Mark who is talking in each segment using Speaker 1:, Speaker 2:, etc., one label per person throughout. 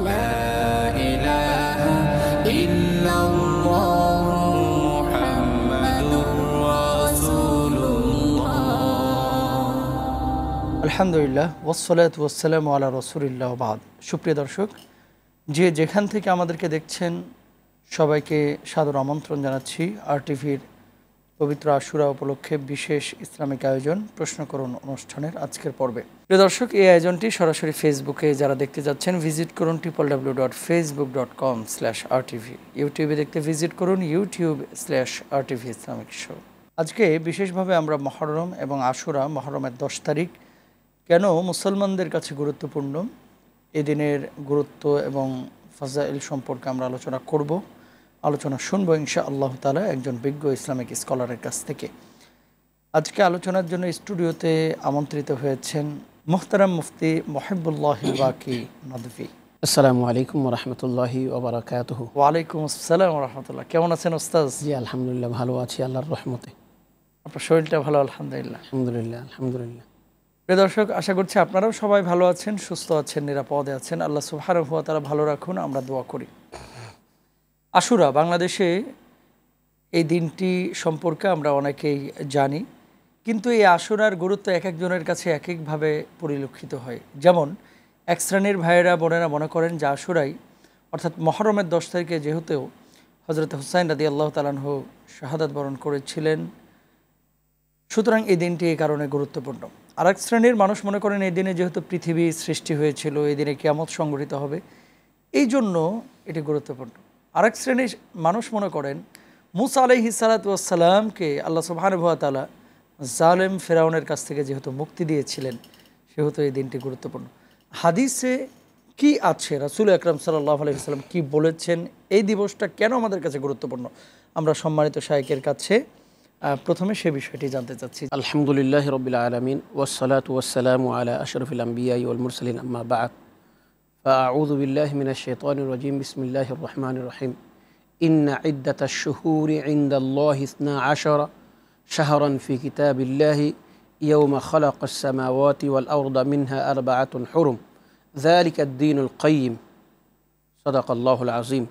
Speaker 1: আলহামদুলিল্লাহ
Speaker 2: ওসলাত ওসালাম আল্লাহ রসুলিল্লাহ বাদ সুপ্রিয় দর্শক যে যেখান থেকে আমাদেরকে দেখছেন সবাইকে সাদর আমন্ত্রণ জানাচ্ছি আর টিভির পবিত্র আশুরা উপলক্ষে বিশেষ ইসলামিক আয়োজন প্রশ্নকরণ অনুষ্ঠানের আজকের পর্বে প্রিয় দর্শক এই আয়োজনটি সরাসরি ফেসবুকে যারা দেখতে যাচ্ছেন ভিজিট করুন triple W dot Facebook dot com slash RTV ইউটিউবে দেখতে ভিজিট করুন YouTube slash RTV Islamic show আজকে বিশেষভাবে আমরা মহরম এবং আশুরা মহরমের দশ তারিখ কেন মুসলমানদের কাছে গুরুত্বপূর্ণ এদিনের গুরুত্ব এবং ফাজাইল সম্পর্কে আমরা আলোচনা করব আলোচনা শুনবো ইনশা আল্লাহ তালা একজন বিজ্ঞ ইসলামিক স্কলারের কাছ থেকে আজকে আলোচনার জন্য স্টুডিওতে আমন্ত্রিত হয়েছেন মোহতারাম মুফতি মহেবুল্লাহ বাকি নদভি আসসালামু আলাইকুম রহমতুল্লাহ ওবরাকাত ওয়ালাইকুম আসসালাম রহমতুল্লাহ কেমন আছেন ওস্তাজ জি আলহামদুলিল্লাহ ভালো আছি আল্লাহর রহমতে আপনার শরীরটা ভালো আলহামদুলিল্লাহ
Speaker 1: আলহামদুলিল্লাহ আলহামদুলিল্লাহ
Speaker 2: প্রিয় দর্শক আশা করছি আপনারাও সবাই ভালো আছেন সুস্থ আছেন নিরাপদে আছেন আল্লাহ সুহার হুয়া তারা ভালো রাখুন আমরা দোয়া করি আশুরা বাংলাদেশে এই দিনটি সম্পর্কে আমরা অনেকেই জানি কিন্তু এই আশুরার গুরুত্ব এক একজনের কাছে এক একভাবে পরিলক্ষিত হয় যেমন এক শ্রেণীর ভাইয়েরা বোনেরা মনে করেন যে আশুরাই অর্থাৎ মহরমের দশ তারিখে যেহেতু হজরত হুসাইন রাদি আল্লাহ তালাহ শাহাদাত বরণ করেছিলেন সুতরাং এই দিনটি এই কারণে গুরুত্বপূর্ণ আরেক শ্রেণীর মানুষ মনে করেন এই দিনে যেহেতু পৃথিবী সৃষ্টি হয়েছিল এই দিনে কেমত সংগঠিত হবে এই জন্য এটি গুরুত্বপূর্ণ আরেক শ্রেণীর মানুষ মনে করেন মুসা আলহি সালাতামকে আল্লাহ সুবাহানুভাতালা জালেম ফেরাউনের কাছ থেকে যেহেতু মুক্তি দিয়েছিলেন সেহেতু এই দিনটি গুরুত্বপূর্ণ হাদিসে কি আছে রাসুল আকরাম সাল্লাহ আলহিসাল্লাম কি বলেছেন এই দিবসটা কেন আমাদের কাছে গুরুত্বপূর্ণ আমরা সম্মানিত শায়কের কাছে প্রথমে সে বিষয়টি জানতে চাচ্ছি
Speaker 1: আলহামদুলিল্লাহ রবিল্লা আলমিন ওসালাত ওসালাম আলা আশরফুল আম্বিয়াই উলমুরসালিন আম্মা বাক أعوذ بالله من الشيطان الرجيم بسم الله الرحمن الرحيم إن عدة الشهور عند الله اثنا عشر شهرا في كتاب الله يوم خلق السماوات والأرض منها أربعة حرم ذلك الدين القيم صدق الله العظيم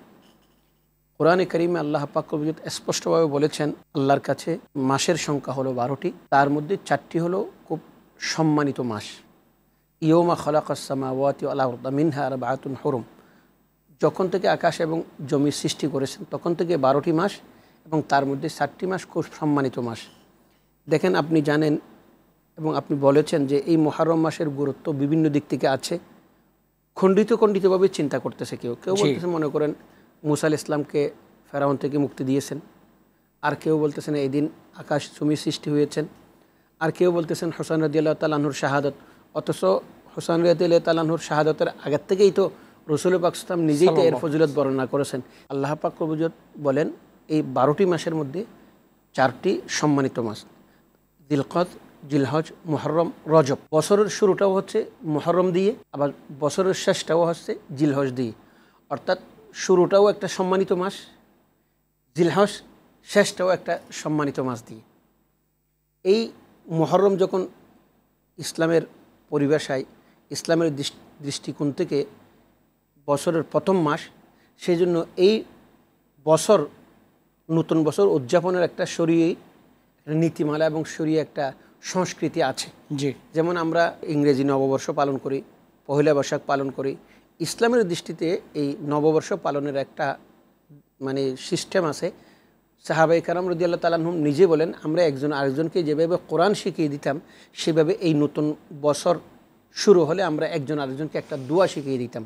Speaker 1: কোরআনে করিমে আল্লাহ পাকবিদ স্পষ্টভাবে বলেছেন আল্লাহর কাছে মাসের সংখ্যা হলো বারোটি তার মধ্যে চারটি হলো খুব সম্মানিত মাস ইয়মা খলাকাসমাওয়াতি মিনহা আর বাহাতুন হরম যখন থেকে আকাশ এবং জমির সৃষ্টি করেছেন তখন থেকে বারোটি মাস এবং তার মধ্যে ষাটটি মাস খুব সম্মানিত মাস দেখেন আপনি জানেন এবং আপনি বলেছেন যে এই মহারম মাসের গুরুত্ব বিভিন্ন দিক থেকে আছে খণ্ডিত খণ্ডিতভাবে চিন্তা করতেছে কেউ কেউ বলতেছে মনে করেন মুসাল ইসলামকে ফেরাউন থেকে মুক্তি দিয়েছেন আর কেউ বলতেছেন এই দিন আকাশ জমির সৃষ্টি হয়েছেন আর কেউ বলতেছেন হোসান রদিয়াল তালাহুর শাহাদত অথচ হোসান রিয়াতুল্লাহ তালানহুর শাহাদতের আগের থেকেই তো রসুল ইসলাম নিজেই তো এর ফজিলত বর্ণনা করেছেন আল্লাহ পাক কবুজত বলেন এই বারোটি মাসের মধ্যে চারটি সম্মানিত মাস দিলকত জিলহজ মোহরম রজব বছরের শুরুটাও হচ্ছে মোহরম দিয়ে আবার বছরের শেষটাও হচ্ছে জিলহজ দিয়ে অর্থাৎ শুরুটাও একটা সম্মানিত মাস জিলহজ শেষটাও একটা সম্মানিত মাস দিয়ে এই মহরম যখন ইসলামের পরিভাষায় ইসলামের দৃষ্টিকোণ থেকে বছরের প্রথম মাস সেই জন্য এই বছর নতুন বছর উদযাপনের একটা শরীয় নীতিমালা এবং শরীয় একটা সংস্কৃতি আছে জি যেমন আমরা ইংরেজি নববর্ষ পালন করি পহিলা বৈশাখ পালন করি ইসলামের দৃষ্টিতে এই নববর্ষ পালনের একটা মানে সিস্টেম আছে সাহাবাই কারাম রদিয়াল্লাহ তালাহম নিজে বলেন আমরা একজন আরেকজনকে যেভাবে কোরআন শিখিয়ে দিতাম সেভাবে এই নতুন বছর শুরু হলে আমরা একজন আরেকজনকে একটা দোয়া শিখিয়ে দিতাম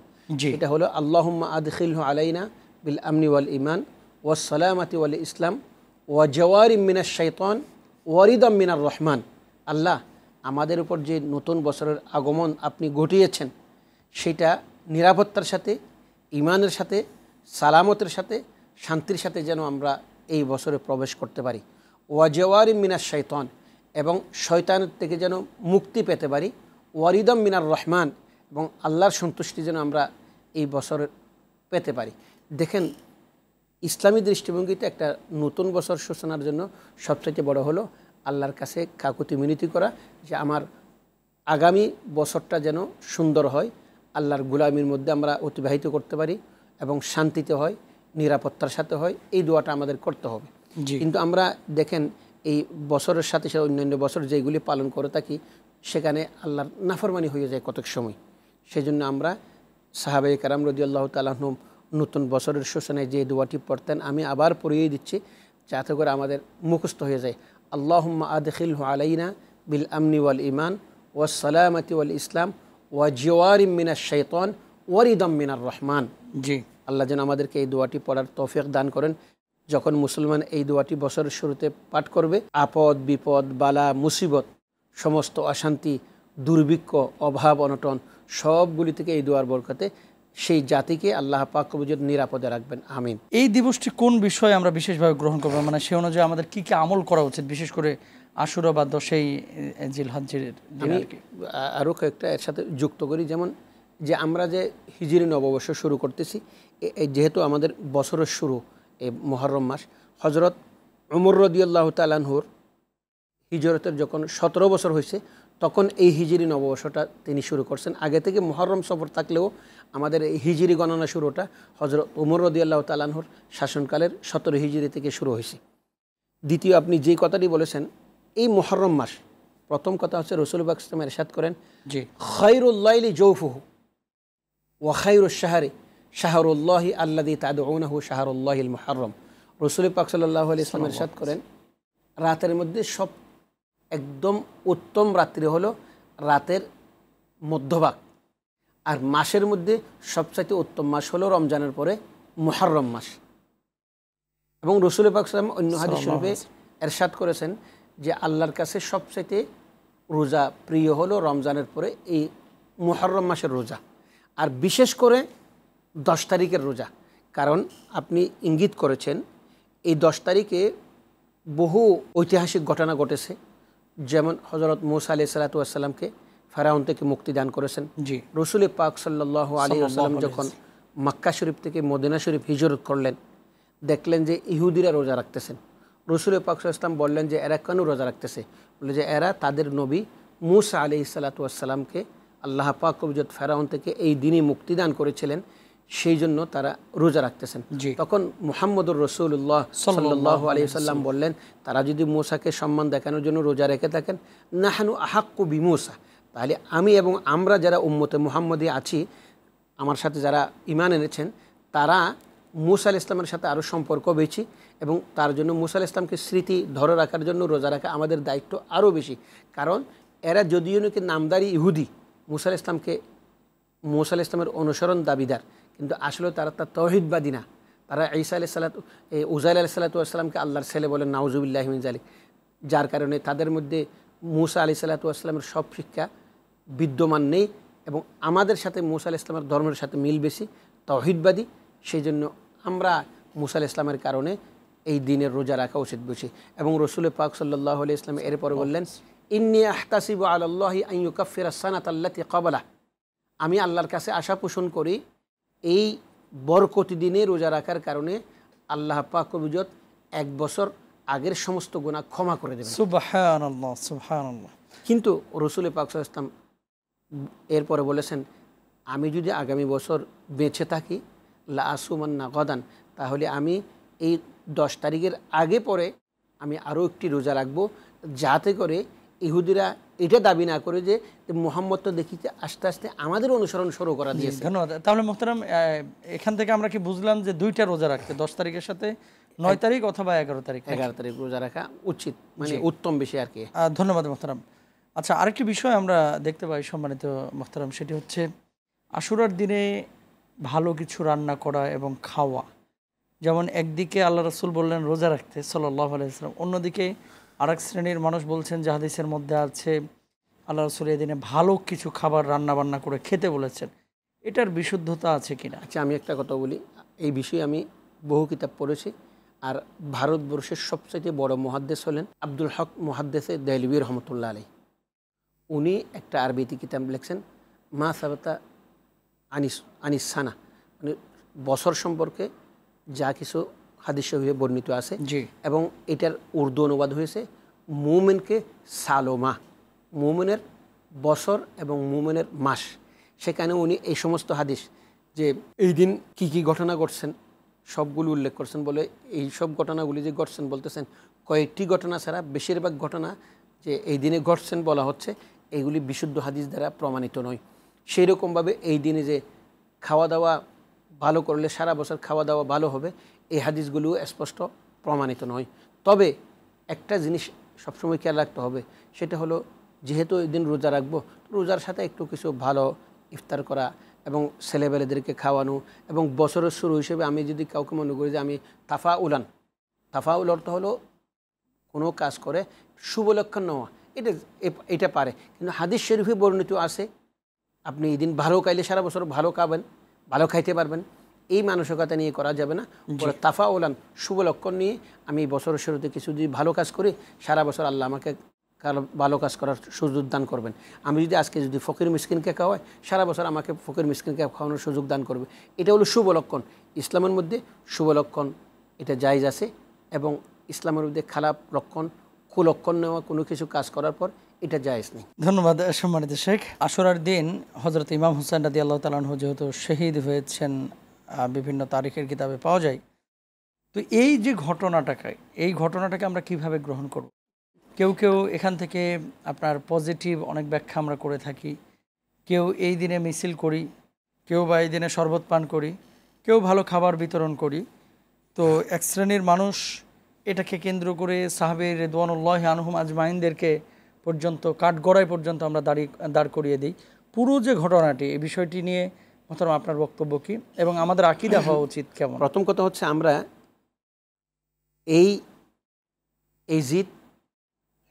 Speaker 1: এটা হলো আল্লাহ আদখিল আলাইনা বিল আমনি ওয়াল ইমান সালামাতি ওয়াল ইসলাম ওয়া জওয়ার মিনার শৈতন ওয়ারিদম মিনার রহমান আল্লাহ আমাদের উপর যে নতুন বছরের আগমন আপনি ঘটিয়েছেন সেটা নিরাপত্তার সাথে ইমানের সাথে সালামতের সাথে শান্তির সাথে যেন আমরা এই বছরে প্রবেশ করতে পারি ওয়াজেওয়ারি মিনার শৈতন এবং শয়তানের থেকে যেন মুক্তি পেতে পারি ওয়ারিদম মিনার রহমান এবং আল্লাহর সন্তুষ্টি যেন আমরা এই বছরের পেতে পারি দেখেন ইসলামী দৃষ্টিভঙ্গিতে একটা নতুন বছর সূচনার জন্য সবচেয়ে বড় হলো আল্লাহর কাছে কাকুতি মিনতি করা যে আমার আগামী বছরটা যেন সুন্দর হয় আল্লাহর গুলামির মধ্যে আমরা অতিবাহিত করতে পারি এবং শান্তিতে হয় নিরাপত্তার সাথে হয় এই দোয়াটা আমাদের করতে হবে কিন্তু আমরা দেখেন এই বছরের সাথে সাথে অন্যান্য বছর যেগুলি পালন করে থাকি সেখানে আল্লাহর নাফরমানি হয়ে যায় কতক সময় সেই জন্য আমরা সাহাবাই কারাম রদি আল্লাহ তালাহন নতুন বছরের শোষণে যে দোয়াটি পড়তেন আমি আবার পড়িয়ে দিচ্ছি যাতে করে আমাদের মুখস্থ হয়ে যায় আল্লাহ আদখিল আলাইনা বিল আমনি ওয়াল ইমান সালামতি ওয়াল ইসলাম ওয়া জিওয়ারিম মিনা শৈতন ওয়ারিদম মিনার রহমান জি আল্লাহ যেন আমাদেরকে এই দোয়াটি পড়ার তফেক দান করেন যখন মুসলমান এই দোয়াটি বছরের শুরুতে পাঠ করবে আপদ বিপদ বালা মুসিবত সমস্ত অশান্তি দুর্ভিক্ষ অভাব অনটন সবগুলি থেকে এই দোয়ার বরকাতে
Speaker 2: সেই জাতিকে আল্লাহ পাক কবুজত নিরাপদে রাখবেন আমিন এই দিবসটি কোন বিষয়ে আমরা বিশেষভাবে গ্রহণ করবো মানে সে অনুযায়ী আমাদের কি কি আমল করা উচিত বিশেষ করে আশুরা বা দশেই জিলহাজির আমি আরও কয়েকটা এর সাথে যুক্ত করি যেমন যে আমরা যে হিজির
Speaker 1: নববর্ষ শুরু করতেছি যেহেতু আমাদের বছরের শুরু এই মহরম মাস হজরত অমর রদিয়াল্লাহ তালানহুর হিজরতের যখন সতেরো বছর হয়েছে তখন এই হিজিরি নববর্ষটা তিনি শুরু করছেন আগে থেকে মহরম সফর থাকলেও আমাদের এই হিজিরি গণনা শুরুটা হজরত উমর রদিয়াল্লাহ তালানহুর শাসনকালের সতেরো হিজিরি থেকে শুরু হয়েছে দ্বিতীয় আপনি যে কথাটি বলেছেন এই মহরম মাস প্রথম কথা হচ্ছে রসুল বাকসলাম এরশাদ করেন যে খৈরুল্লাইলি জৌফুহু ওয়াখাইরুল শাহারি শাহরুল্লাহি আল্লাদি তাদৌনাহু শাহরুল্লাহ মুহারম রসুল পাক সাল্লাহ আলি ইসলামের ইরশাদ করেন রাতের মধ্যে সব একদম উত্তম রাত্রি হলো রাতের মধ্যভাগ আর মাসের মধ্যে সবচাইতে উত্তম মাস হলো রমজানের পরে মুহারম মাস এবং রসুল পাক সাল্লাম অন্য হাজির শরীফে এরশাদ করেছেন যে আল্লাহর কাছে সবচাইতে রোজা প্রিয় হলো রমজানের পরে এই মুহরম মাসের রোজা আর বিশেষ করে দশ তারিখের রোজা কারণ আপনি ইঙ্গিত করেছেন এই দশ তারিখে বহু ঐতিহাসিক ঘটনা ঘটেছে যেমন হজরত মৌসা আলি সালাতামকে ফেরাউন থেকে মুক্তি দান করেছেন জি রসুল পাক সাল্লাহ আলী আসসালাম যখন মাক্কা শরীফ থেকে মদিনা শরীফ হিজরত করলেন দেখলেন যে ইহুদিরা রোজা রাখতেছেন রসুল পাক সাল্লাম বললেন যে এরা কেন রোজা রাখতেছে বলে যে এরা তাদের নবী মুসা আলি সালাতামকে আল্লাহ পাক কবিজত ফেরাউন থেকে এই দিনই মুক্তিদান করেছিলেন সেই জন্য তারা রোজা রাখতেছেন তখন মুহাম্মদুর রসুল্লাহ সাল্লাহ আলি সাল্লাম বললেন তারা যদি মোসাকে সম্মান দেখানোর জন্য রোজা রেখে থাকেন নাহানু আহাক্কু বি মোসা তাহলে আমি এবং আমরা যারা উম্মতে মুহাম্মদে আছি আমার সাথে যারা ইমান এনেছেন তারা মুসা ইসলামের সাথে আরও সম্পর্ক বেশি এবং তার জন্য মুসা ইসলামকে স্মৃতি ধরে রাখার জন্য রোজা রাখা আমাদের দায়িত্ব আরও বেশি কারণ এরা যদিও নাকি নামদারি ইহুদি মুসা ইসলামকে মুসা ইসলামের অনুসরণ দাবিদার কিন্তু আসলে তারা তার তহিদবাদী না তারা ঈসা আলি এই উজাইল আলি সালাতামকে আল্লাহর ছেলে বলেন নাউজুবিল্লাহমিন জালিক যার কারণে তাদের মধ্যে মুসা আলি সালাতামের সব শিক্ষা বিদ্যমান নেই এবং আমাদের সাথে মুসা আলি ইসলামের ধর্মের সাথে মিল বেশি তহিদবাদী সেই জন্য আমরা মুসা আলি ইসলামের কারণে এই দিনের রোজা রাখা উচিত বেশি এবং রসুল পাক সাল্লাহ আলি ইসলাম এরপরে বললেন ইন্নি আহতাসিব আল্লাহ আইয়ুকাফির সানাত আল্লাহ কবলা আমি আল্লাহর কাছে আশা পোষণ করি এই বরকতি দিনে রোজা রাখার কারণে আল্লাহ পাক কবিজত এক বছর আগের সমস্ত গোনা ক্ষমা করে
Speaker 2: দেবেন কিন্তু
Speaker 1: রসুল পাক ইসলাম এরপরে বলেছেন আমি যদি আগামী বছর বেঁচে থাকি লা না গদান তাহলে আমি এই দশ তারিখের আগে পরে আমি আরও একটি রোজা রাখবো যাতে করে ইহুদিরা এটা
Speaker 2: দাবি না করে যে মোহাম্মদ তো দেখিতে আস্তে আস্তে আমাদের অনুসরণ শুরু করা দিয়েছে ধন্যবাদ তাহলে মোহতারাম এখান থেকে আমরা কি বুঝলাম যে দুইটা রোজা রাখতে দশ তারিখের সাথে নয় তারিখ অথবা এগারো তারিখ এগারো তারিখ রোজা রাখা উচিত মানে উত্তম বেশি আর কি ধন্যবাদ মোহতারাম আচ্ছা আরেকটি বিষয় আমরা দেখতে পাই সম্মানিত মোহতারাম সেটি হচ্ছে আশুরার দিনে ভালো কিছু রান্না করা এবং খাওয়া যেমন একদিকে আল্লাহ রসুল বললেন রোজা রাখতে সাল্লাহ আলাইসালাম অন্যদিকে আর এক শ্রেণীর মানুষ বলছেন যে হাদিসের মধ্যে আছে আল্লাহ রসুল এদিনে ভালো কিছু খাবার রান্না বান্না করে খেতে বলেছেন এটার বিশুদ্ধতা আছে কিনা আচ্ছা আমি একটা কথা বলি এই বিষয়ে আমি বহু কিতাব পড়েছি আর
Speaker 1: ভারতবর্ষের সবচাইতে বড় মহাদ্দেশ হলেন আব্দুল হক মহাদ্দেশে দেহলবি রহমতুল্লাহ আলী উনি একটা আরবিতে কিতাব লিখছেন মা সাবতা আনিস আনিসানা মানে বছর সম্পর্কে যা কিছু হাদিস শরীফে বর্ণিত আছে এবং এটার উর্দু অনুবাদ হয়েছে মুমেনকে সালোমা মুমেনের বছর এবং মুমেনের মাস সেখানে উনি এই সমস্ত হাদিস যে এই দিন কী কী ঘটনা ঘটছেন সবগুলো উল্লেখ করছেন বলে এই সব ঘটনাগুলি যে ঘটছেন বলতেছেন কয়েকটি ঘটনা ছাড়া বেশিরভাগ ঘটনা যে এই দিনে ঘটছেন বলা হচ্ছে এইগুলি বিশুদ্ধ হাদিস দ্বারা প্রমাণিত নয় সেই রকমভাবে এই দিনে যে খাওয়া দাওয়া ভালো করলে সারা বছর খাওয়া দাওয়া ভালো হবে এই হাদিসগুলো স্পষ্ট প্রমাণিত নয় তবে একটা জিনিস সবসময় খেয়াল রাখতে হবে সেটা হলো যেহেতু ওই দিন রোজা রাখবো রোজার সাথে একটু কিছু ভালো ইফতার করা এবং ছেলেবেলেদেরকে খাওয়ানো এবং বছরের শুরু হিসেবে আমি যদি কাউকে মনে করি যে আমি তাফা উলান তাফা উল অর্থ হলো কোনো কাজ করে শুভ লক্ষণ নেওয়া এটা এটা পারে কিন্তু হাদিস শরীফে বর্ণিত আছে আপনি এই দিন ভালো খাইলে সারা বছর ভালো খাবেন ভালো খাইতে পারবেন এই মানসিকতা নিয়ে করা যাবে না বলে তাফা ওলান শুভ লক্ষণ নিয়ে আমি বছরের শুরুতে কিছু যদি ভালো কাজ করি সারা বছর আল্লাহ আমাকে কারো ভালো কাজ করার সুযোগ দান করবেন আমি যদি আজকে যদি ফকির মিসকিনকে খাওয়াই সারা বছর আমাকে ফকির মিসকিনকে খাওয়ানোর সুযোগ দান করবে এটা হলো শুভ লক্ষণ ইসলামের মধ্যে শুভ লক্ষণ এটা জায়জ আছে এবং ইসলামের মধ্যে খারাপ লক্ষণ কুলক্ষণ নেওয়া কোনো কিছু কাজ করার পর এটা জায়েজ নেই
Speaker 2: ধন্যবাদ সম্মানিত শেখ আসরার দিন হজরত ইমাম হুসেন রাদি আল্লাহ তালন যেহেতু শহীদ হয়েছেন বিভিন্ন তারিখের কিতাবে পাওয়া যায় তো এই যে ঘটনাটাকে এই ঘটনাটাকে আমরা কিভাবে গ্রহণ করব কেউ কেউ এখান থেকে আপনার পজিটিভ অনেক ব্যাখ্যা আমরা করে থাকি কেউ এই দিনে মিছিল করি কেউ বা এই দিনে শরবত পান করি কেউ ভালো খাবার বিতরণ করি তো এক শ্রেণীর মানুষ এটাকে কেন্দ্র করে সাহাবির রেদওয়ানুল্লাহ আনহুম আজমাইনদেরকে পর্যন্ত কাঠগড়ায় পর্যন্ত আমরা দাঁড়িয়ে দাঁড় করিয়ে দিই পুরো যে ঘটনাটি এই বিষয়টি নিয়ে মোহতরম আপনার বক্তব্য কি এবং আমাদের আকিদা হওয়া উচিত কেমন প্রথম কথা হচ্ছে আমরা এই
Speaker 1: এজিদ জিদ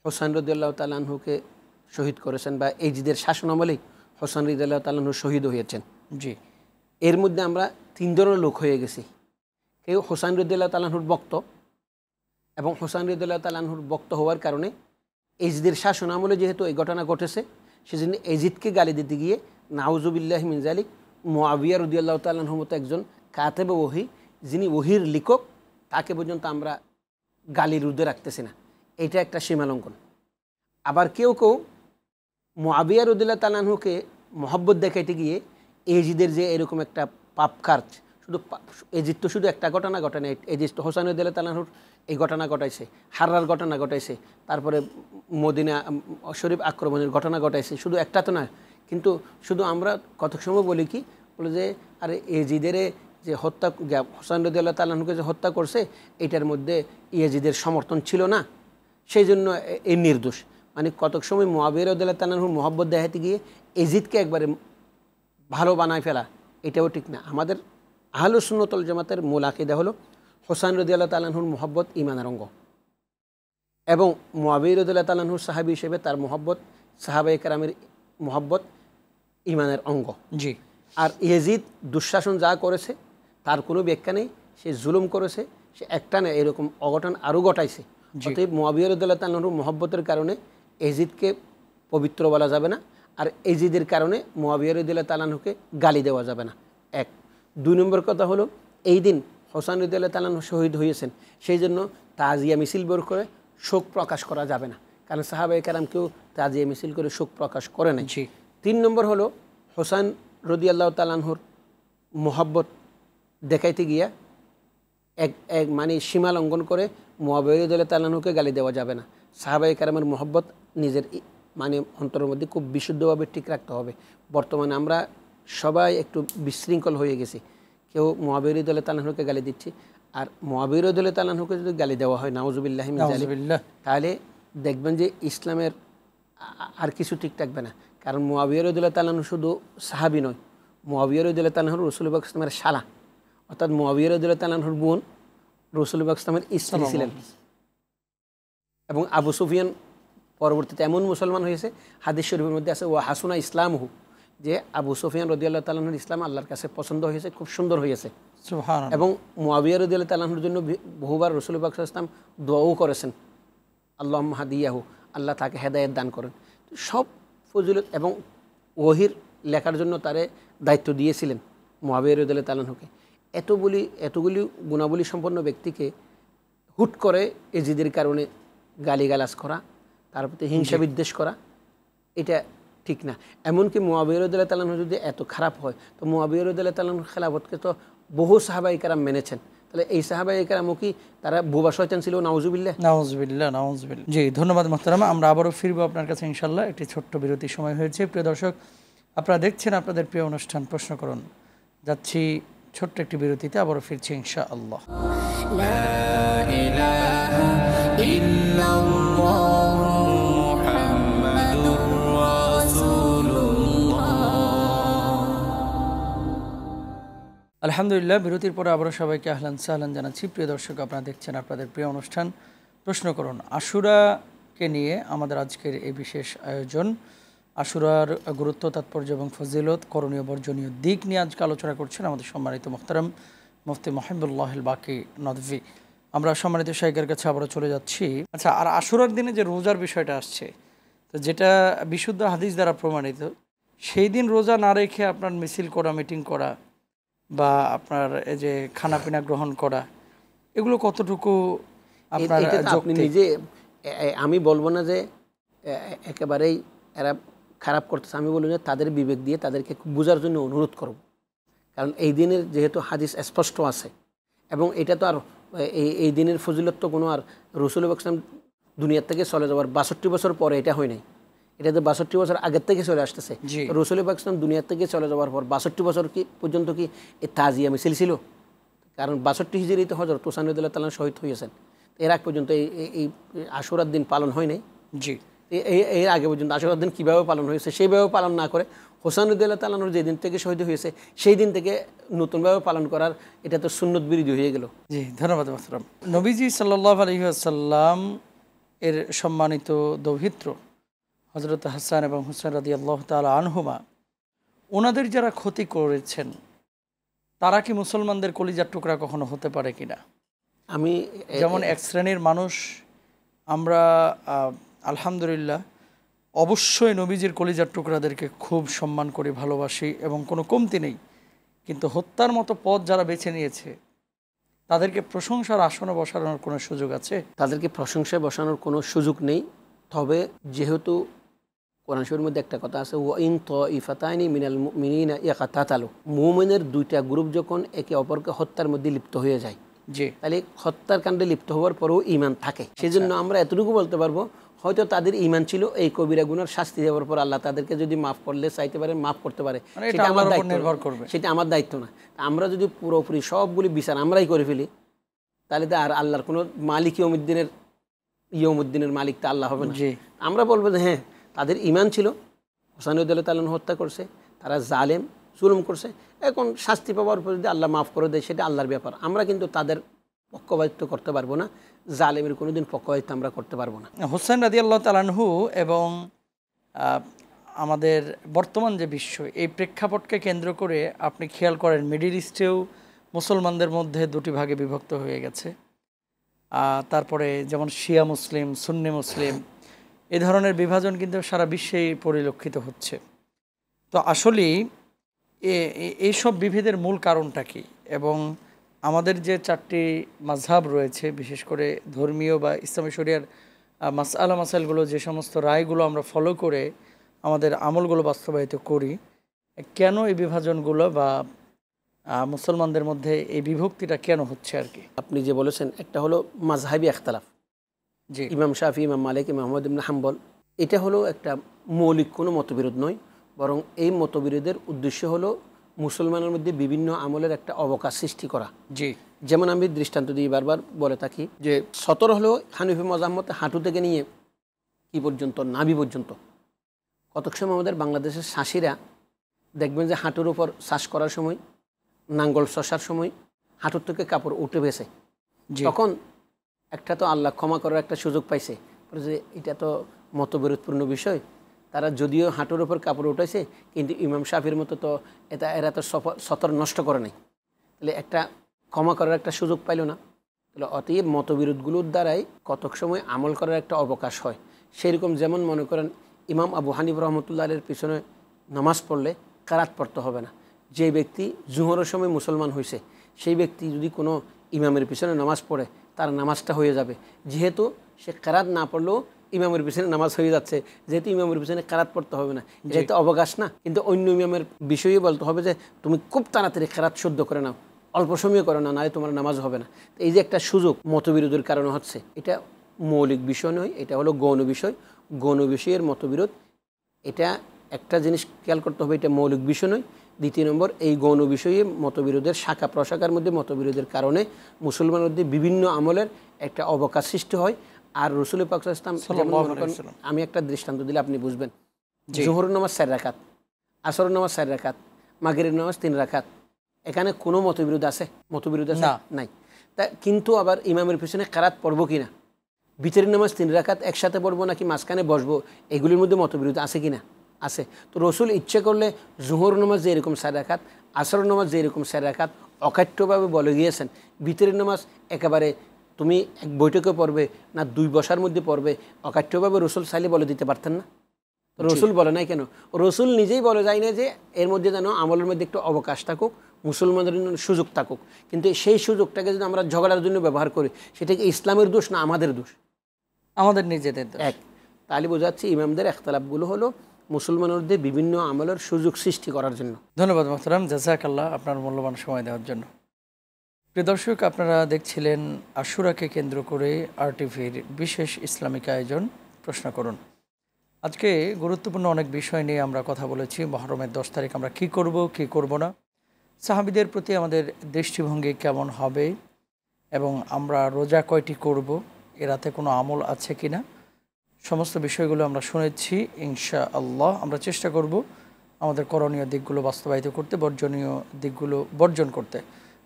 Speaker 1: হোসান রদুল্লাহ তালাহুকে শহীদ করেছেন বা এইজিদের শাসন আমলেই হোসান রদুল্লাহ তালাহু শহীদ হয়েছেন জি এর মধ্যে আমরা তিন ধরনের লোক হয়ে গেছি কেউ হোসান রদুল্লাহ তালাহুর বক্ত এবং হোসান রদুল্লাহ তালাহুর বক্ত হওয়ার কারণে এইজিদের শাসন আমলে যেহেতু এই ঘটনা ঘটেছে সেজন্য এজিদকে গালি দিতে গিয়ে নাউজুবিল্লাহ মিনজালিক মোয়াবিয়া রদিয়াল্লাহ তাল্লাহর মতো একজন কাতেব ওহি যিনি ওহির লিখক তাকে পর্যন্ত আমরা গালির রুদে রাখতেছি না এটা একটা সীমালঙ্কন আবার কেউ কেউ মোয়াবিয়া রদুল্লাহ তালানহুকে মহব্বত দেখাইতে গিয়ে এজিদের যে এরকম একটা পাপ কার্চ শুধু এজিদ তো শুধু একটা ঘটনা ঘটানে এজিদ হোসেন রদিল্লা তালানহুর এই ঘটনা ঘটাইছে হাররার ঘটনা ঘটাইছে তারপরে মদিনা শরীফ আক্রমণের ঘটনা ঘটাইছে শুধু একটা তো নয় কিন্তু শুধু আমরা কতক সময় বলি কি বলে যে আরে এজিদের যে হত্যা হোসান রদি আল্লাহ তাল্লাহকে যে হত্যা করছে এটার মধ্যে ইয়েজিদের সমর্থন ছিল না সেই জন্য এই নির্দোষ মানে কতক সময় মহাবির রদুল্লাহ তাল্লাহুর মোহাব্বত দেখাতে গিয়ে এজিদকে একবারে ভালো বানায় ফেলা এটাও ঠিক না আমাদের সুন্নতল জামাতের মূল আকিদা হলো হোসান রদি আল্লাহ তাল্লাহুর মোহাব্বত ইমানের অঙ্গ এবং মহাবির রদুল্লাহ তাল্লাহুর সাহাবি হিসেবে তার মোহাব্বত সাহাবাই কারামের মোহাব্বত ইমানের অঙ্গ জি আর ইয়েজিদ দুঃশাসন যা করেছে তার কোনো ব্যাখ্যা নেই সে জুলুম করেছে সে একটা না এরকম অঘটন আরও ঘটাইছে অতএব মহাবিয়রদুল্লাহ তাল্লাহর মহব্বতের কারণে এজিদকে পবিত্র বলা যাবে না আর এজিদের কারণে মহাবিয়রদুল্লাহ তালানহুকে গালি দেওয়া যাবে না এক দুই নম্বর কথা হলো এই দিন হোসানুদ্দুল্লাহ তালানহু শহীদ হয়েছেন সেই জন্য তাজিয়া মিছিল বের করে শোক প্রকাশ করা যাবে না কারণ সাহাবাই কারাম কেউ তাজিয়া মিছিল করে শোক প্রকাশ করে না তিন নম্বর হলো হোসেন রদি আল্লাহ তালানহর মোহাব্বত দেখাইতে গিয়া এক এক মানে সীমা লঙ্ঘন করে মোয়াবিদুল্লাহ তালানহুকে গালি দেওয়া যাবে না সাহাবাই কারামের মোহাব্বত নিজের মানে অন্তরের মধ্যে খুব বিশুদ্ধভাবে ঠিক রাখতে হবে বর্তমানে আমরা সবাই একটু বিশৃঙ্খল হয়ে গেছি কেউ মহাবিরুদ্দুল্লাহ তালানহুকে গালি দিচ্ছি আর মহাবিরুদ্দুল্লাহ তালানহুকে যদি গালি দেওয়া হয় নাউজুবিল্লাহ তাহলে দেখবেন যে ইসলামের আর কিছু ঠিক থাকবে না কারণ মোয়াবিয়া উদ্দুল্লাহ তালাহন শুধু সাহাবি নয় মোয়াবিয়া রদুল্লাহ তালাহর রসুলবাক ইসলামের শালা অর্থাৎ মোয়াবিয়া রদুল্লাহ তালাহর বোন রসুলবাক ইসলামের ইসলাম ছিলেন এবং আবু সুফিয়ান পরবর্তীতে এমন মুসলমান হয়েছে হাদিস শরীফের মধ্যে আছে ও হাসুনা ইসলাম হু যে আবু সুফিয়ান রদিয়াল্লাহ তালাহর ইসলাম আল্লাহর কাছে পছন্দ হয়েছে খুব সুন্দর হয়েছে এবং মোয়াবিয়া রদিয়াল্লাহ তালাহর জন্য বহুবার রসুলবাক ইসলাম দোয়াও করেছেন আল্লাহ মাহাদিয়াহু আল্লাহ তাকে হেদায়ত দান করেন সব ফজিলত এবং ওহির লেখার জন্য তারে দায়িত্ব দিয়েছিলেন মহাবিরুদ্দাল তালানহকে এত বলি এতগুলি গুণাবলী সম্পন্ন ব্যক্তিকে হুট করে এজিদের কারণে গালিগালাজ করা তার প্রতি হিংসা বিদ্বেষ করা এটা ঠিক না এমনকি মোয়াবিরুদ্দাল তালানহ যদি এত খারাপ হয় তো মোয়াবিরুদ্দাল তালানহ খেলাফতকে তো বহু সাহাবাহিকারা মেনেছেন তাহলে এই সাহাবাই কেরামও কি তারা বোবা শয়তান ছিল
Speaker 2: নাউজুবিল্লা নাউজবিল্লা নাউজবিল্লা জি ধন্যবাদ মোহতারামা আমরা আবারও ফিরবো আপনার কাছে ইনশাল্লাহ একটি ছোট্ট বিরতি সময় হয়েছে প্রিয় দর্শক আপনারা দেখছেন আপনাদের প্রিয় অনুষ্ঠান প্রশ্ন করুন যাচ্ছি ছোট্ট একটি বিরতিতে আবারও ফিরছি ইনশা আল্লাহ আলহামদুলিল্লাহ বিরতির পরে আবারও সবাইকে আহলান সাহলান জানাচ্ছি প্রিয় দর্শক আপনারা দেখছেন আপনাদের প্রিয় অনুষ্ঠান প্রশ্ন করুন আশুরাকে নিয়ে আমাদের আজকের এই বিশেষ আয়োজন আশুরার গুরুত্ব তাৎপর্য এবং ফজিলত করণীয় বর্জনীয় দিক নিয়ে আজকে আলোচনা করছেন আমাদের সম্মানিত মোহতারাম মুফতি মোহাম্মুল্লাহ বাকি নদভি আমরা সম্মানিত শাইকের কাছে আবারও চলে যাচ্ছি আচ্ছা আর আশুরার দিনে যে রোজার বিষয়টা আসছে তো যেটা বিশুদ্ধ হাদিস দ্বারা প্রমাণিত সেই দিন রোজা না রেখে আপনার মিছিল করা মিটিং করা বা আপনার এই যে পিনা গ্রহণ করা এগুলো কতটুকু আপনার আপনি নিজে আমি বলবো না যে একেবারেই এরা
Speaker 1: খারাপ করতেছে আমি বলি যে তাদের বিবেক দিয়ে তাদেরকে বোঝার জন্য অনুরোধ করব কারণ এই দিনের যেহেতু হাদিস স্পষ্ট আছে এবং এটা তো আর এই এই দিনের ফজিলত তো কোনো আর রসুল ইসলাম দুনিয়ার থেকে চলে যাওয়ার বাষট্টি বছর পরে এটা হয় নাই এটা তো বাষট্টি বছর আগের থেকে চলে আসতেছে রসুলি পাকিস্তান দুনিয়ার থেকে চলে যাওয়ার পর বাষট্টি বছর কি পর্যন্ত কি এ তাজিয়া আমি ছিল কারণ বাষট্টি হিজড়িতে হজরত তোসানুদ্দুল্লাহ তালান শহীদ হয়েছেন এর আগ পর্যন্ত এই এই আশুরার দিন পালন হয় নাই জি এই এর আগে পর্যন্ত আশুরার দিন কীভাবে পালন হয়েছে সেইভাবে পালন না করে হোসানুদ্দুল্লাহ তালানোর যেদিন থেকে শহীদ হয়েছে সেই দিন থেকে নতুনভাবে পালন করার এটা তো সুন্নত বিরোধী হয়ে গেল
Speaker 2: জি ধন্যবাদ নবীজি সাল্লাহ আলহিহাসাল্লাম এর সম্মানিত দৌহিত্র হজরত হাসান এবং হুসেন রাজি আল্লাহ তাল আনহুমা ওনাদের যারা ক্ষতি করেছেন তারা কি মুসলমানদের কলিজার টুকরা কখনো হতে পারে কিনা আমি যেমন এক শ্রেণীর মানুষ আমরা আলহামদুলিল্লাহ অবশ্যই নবীজির কলিজার টুকরাদেরকে খুব সম্মান করি ভালোবাসি এবং কোনো কমতি নেই কিন্তু হত্যার মতো পথ যারা বেছে নিয়েছে তাদেরকে প্রশংসার আসনে বসানোর কোনো সুযোগ আছে তাদেরকে প্রশংসায় বসানোর কোনো সুযোগ নেই তবে যেহেতু কোরআন শরীর মধ্যে
Speaker 1: একটা কথা আছে ও ইন ত ইফাতাইনি মিনাল মিনিনা ইয়াকা তাতালো মুমেনের দুইটা গ্রুপ যখন একে অপরকে হত্যার মধ্যে লিপ্ত হয়ে যায় জি তাহলে হত্যার কাণ্ডে লিপ্ত হওয়ার পরেও ইমান থাকে আচ্ছা। সেই জন্য আমরা এতটুকু বলতে পারবো হয়তো তাদের ইমান ছিল এই কবিরা গুনার শাস্তি দেওয়ার পর আল্লাহ তাদেরকে যদি মাফ করলে চাইতে পারে মাফ করতে পারে মানে সেটা আমার দায়িত্ব করবে সেটা আমার দায়িত্ব না আমরা যদি পুরোপুরি সবগুলি বিচার আমরাই করে ফেলি তাহলে তো আর আল্লাহর কোনো মালিক ইয়মুদ্দিনের ইয়মুদ্দিনের মালিক তো আল্লাহ হবে না আমরা বলবো যে হ্যাঁ তাদের ইমান ছিল হোসানুদ্দোল্লা তালন হত্যা করছে তারা জালেম জুলুম করছে এখন শাস্তি পাওয়ার উপর যদি আল্লাহ মাফ করে দেয় সেটা আল্লাহর ব্যাপার আমরা কিন্তু তাদের পক্ষপাতিত্ব করতে পারবো না জালেমের কোনো দিন পক্ষপাতিত্ব আমরা করতে পারবো না
Speaker 2: হোসেন রাজি আল্লাহ তালানহু এবং আমাদের বর্তমান যে বিশ্ব এই প্রেক্ষাপটকে কেন্দ্র করে আপনি খেয়াল করেন মিডিল ইস্টেও মুসলমানদের মধ্যে দুটি ভাগে বিভক্ত হয়ে গেছে তারপরে যেমন শিয়া মুসলিম সুন্নি মুসলিম এ ধরনের বিভাজন কিন্তু সারা বিশ্বেই পরিলক্ষিত হচ্ছে তো আসলেই এইসব বিভেদের মূল কারণটা কি এবং আমাদের যে চারটি মাঝহাব রয়েছে বিশেষ করে ধর্মীয় বা ইসলামী শরিয়ার মাসালা মাসাইলগুলো যে সমস্ত রায়গুলো আমরা ফলো করে আমাদের আমলগুলো বাস্তবায়িত করি কেন এই বিভাজনগুলো বা মুসলমানদের মধ্যে এই বিভক্তিটা কেন হচ্ছে আর কি আপনি যে বলেছেন একটা হলো মাঝহাবি একতলাফ
Speaker 1: যে ইমাম শাহি ইমাম মালিক ইমাম মোহাম্মদ ইমনা হাম্বল এটা হলো একটা মৌলিক কোনো মতবিরোধ নয় বরং এই মতবিরোধের উদ্দেশ্য হলো মুসলমানের মধ্যে বিভিন্ন আমলের একটা অবকাশ সৃষ্টি করা জি যেমন আমি দৃষ্টান্ত দিয়ে বারবার বলে থাকি যে সতর হলো হানিফি মজাহমদ হাঁটু থেকে নিয়ে কি পর্যন্ত নাভি পর্যন্ত কতক সময় আমাদের বাংলাদেশের শাসিরা দেখবেন যে হাঁটুর উপর শ্বাস করার সময় নাঙ্গল শসার সময় হাঁটুর থেকে কাপড় উঠে ভেসে তখন একটা তো আল্লাহ ক্ষমা করার একটা সুযোগ পাইছে যে এটা তো মতবিরোধপূর্ণ বিষয় তারা যদিও হাঁটুর ওপর কাপড় উঠেছে কিন্তু ইমাম সাফির মতো তো এটা এরা তো সতর নষ্ট করে নাই তাহলে একটা ক্ষমা করার একটা সুযোগ পাইল না তাহলে অতএব মতবিরোধগুলোর দ্বারাই কতক সময় আমল করার একটা অবকাশ হয় সেরকম যেমন মনে করেন ইমাম আবু হানিব রহমতুল্লাহের পিছনে নামাজ পড়লে কারাত পড়তে হবে না যে ব্যক্তি জুহরের সময় মুসলমান হয়েছে সেই ব্যক্তি যদি কোনো ইমামের পিছনে নামাজ পড়ে তার নামাজটা হয়ে যাবে যেহেতু সে কেরাত না পড়লেও ইমামের পিছনে নামাজ হয়ে যাচ্ছে যেহেতু ইমামের পিছনে কেরাত পড়তে হবে না যেহেতু অবকাশ না কিন্তু অন্য ইমামের বিষয়ে বলতে হবে যে তুমি খুব তাড়াতাড়ি কেরাত শুদ্ধ করে নাও অল্প সময় করে না নয় তোমার নামাজ হবে না এই যে একটা সুযোগ মতবিরোধের কারণে হচ্ছে এটা মৌলিক বিষয় নয় এটা হলো গৌণ বিষয় গৌণ বিষয়ের মতবিরোধ এটা একটা জিনিস খেয়াল করতে হবে এটা মৌলিক বিষয় নয় দ্বিতীয় নম্বর এই গৌণ বিষয়ে মতবিরোধের শাখা প্রশাখার মধ্যে মতবিরোধের কারণে মুসলমান মধ্যে বিভিন্ন আমলের একটা অবকাশ সৃষ্টি হয় আর রসুল পাক ইসলাম আমি একটা দৃষ্টান্ত দিলে আপনি বুঝবেন জোহর নামাজ চার রাখাত আসর নামাজ চার রাখাত মাগেরের নামাজ তিন রাখাত এখানে কোনো মতবিরোধ আছে মতবিরোধ আছে নাই তা কিন্তু আবার ইমামের পিছনে কারাত পড়বো কিনা বিচের নামাজ তিন রাখাত একসাথে পড়বো নাকি মাঝখানে বসবো এগুলির মধ্যে মতবিরোধ আছে কিনা আছে তো রসুল ইচ্ছে করলে জুহর নমাজ যেরকম সাড়ে রাখাত আসর নমাজ যেরকম সাড়ে রাখাত অকাঠ্যভাবে বলে গিয়েছেন ভিতরের নামাজ একেবারে তুমি এক বৈঠকে পড়বে না দুই বসার মধ্যে পড়বে অকাঠ্যভাবে রসুল সাইলে বলে দিতে পারতেন না রসুল বলে নাই কেন রসুল নিজেই বলে যায় না যে এর মধ্যে যেন আমলের মধ্যে একটু অবকাশ থাকুক মুসলমানদের সুযোগ থাকুক কিন্তু সেই সুযোগটাকে যদি আমরা ঝগড়ার জন্য ব্যবহার করি সেটা কি ইসলামের দোষ না আমাদের দোষ আমাদের নিজেদের এক তাহলে বোঝাচ্ছি ইমামদের একতলাপগুলো হলো মুসলমানদের বিভিন্ন আমলের সুযোগ সৃষ্টি করার জন্য
Speaker 2: ধন্যবাদ মোহতারাম জাজাক আল্লাহ আপনার মূল্যবান সময় দেওয়ার জন্য প্রিয় দর্শক আপনারা দেখছিলেন আশুরাকে কেন্দ্র করে আরটিভির বিশেষ ইসলামিক আয়োজন প্রশ্ন করুন আজকে গুরুত্বপূর্ণ অনেক বিষয় নিয়ে আমরা কথা বলেছি মহরমের দশ তারিখ আমরা কি করব কি করব না সাহাবিদের প্রতি আমাদের দৃষ্টিভঙ্গি কেমন হবে এবং আমরা রোজা কয়টি করব এরাতে কোনো আমল আছে কি না সমস্ত বিষয়গুলো আমরা শুনেছি ইনশা আল্লাহ আমরা চেষ্টা করব আমাদের করণীয় দিকগুলো বাস্তবায়িত করতে বর্জনীয় দিকগুলো বর্জন করতে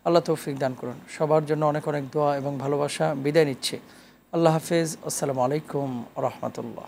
Speaker 2: আল্লাহ তৌফিক দান করুন সবার জন্য অনেক অনেক দোয়া এবং ভালোবাসা বিদায় নিচ্ছে আল্লাহ হাফেজ আসসালামু আলাইকুম রহমতুল্লাহ